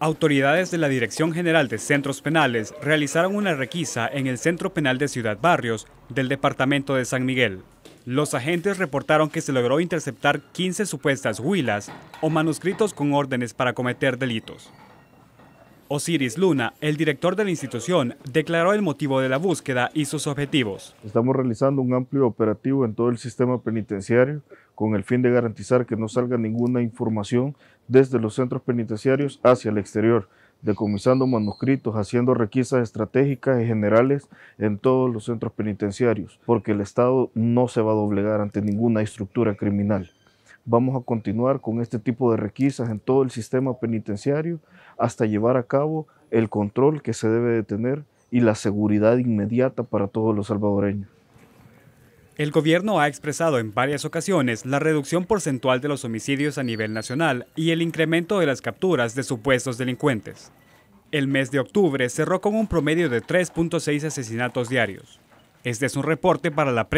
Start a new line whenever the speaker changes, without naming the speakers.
Autoridades de la Dirección General de Centros Penales realizaron una requisa en el Centro Penal de Ciudad Barrios del Departamento de San Miguel. Los agentes reportaron que se logró interceptar 15 supuestas huilas o manuscritos con órdenes para cometer delitos. Osiris Luna, el director de la institución, declaró el motivo de la búsqueda y sus objetivos.
Estamos realizando un amplio operativo en todo el sistema penitenciario con el fin de garantizar que no salga ninguna información desde los centros penitenciarios hacia el exterior, decomisando manuscritos, haciendo requisas estratégicas y generales en todos los centros penitenciarios, porque el Estado no se va a doblegar ante ninguna estructura criminal. Vamos a continuar con este tipo de requisas en todo el sistema penitenciario hasta llevar a cabo el control que se debe de tener y la seguridad inmediata para todos los salvadoreños.
El gobierno ha expresado en varias ocasiones la reducción porcentual de los homicidios a nivel nacional y el incremento de las capturas de supuestos delincuentes. El mes de octubre cerró con un promedio de 3.6 asesinatos diarios. Este es un reporte para la